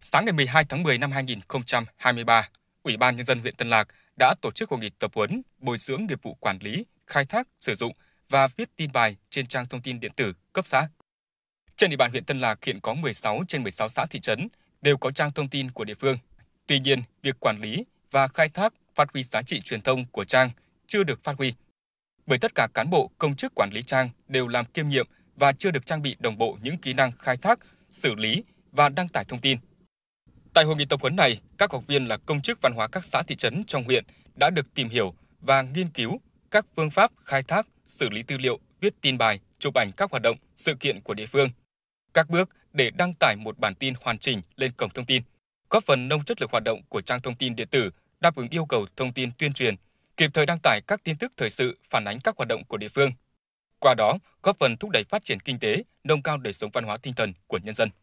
sáng ngày 12 tháng 10 năm 2023, Ủy ban Nhân dân huyện Tân Lạc đã tổ chức hội nghị tập huấn bồi dưỡng nghiệp vụ quản lý, khai thác, sử dụng và viết tin bài trên trang thông tin điện tử cấp xã. Trên địa bàn huyện Tân Lạc hiện có 16 trên 16 xã thị trấn đều có trang thông tin của địa phương. Tuy nhiên, việc quản lý và khai thác phát huy giá trị truyền thông của trang chưa được phát huy. Bởi tất cả cán bộ công chức quản lý trang đều làm kiêm nhiệm và chưa được trang bị đồng bộ những kỹ năng khai thác, xử lý và đăng tải thông tin – Tại hội nghị tập huấn này, các học viên là công chức văn hóa các xã thị trấn trong huyện đã được tìm hiểu và nghiên cứu các phương pháp khai thác, xử lý tư liệu, viết tin bài, chụp ảnh các hoạt động, sự kiện của địa phương. Các bước để đăng tải một bản tin hoàn chỉnh lên cổng thông tin, góp phần nâng chất lượng hoạt động của trang thông tin điện tử, đáp ứng yêu cầu thông tin tuyên truyền, kịp thời đăng tải các tin tức thời sự phản ánh các hoạt động của địa phương. Qua đó, góp phần thúc đẩy phát triển kinh tế, nâng cao đời sống văn hóa tinh thần của nhân dân.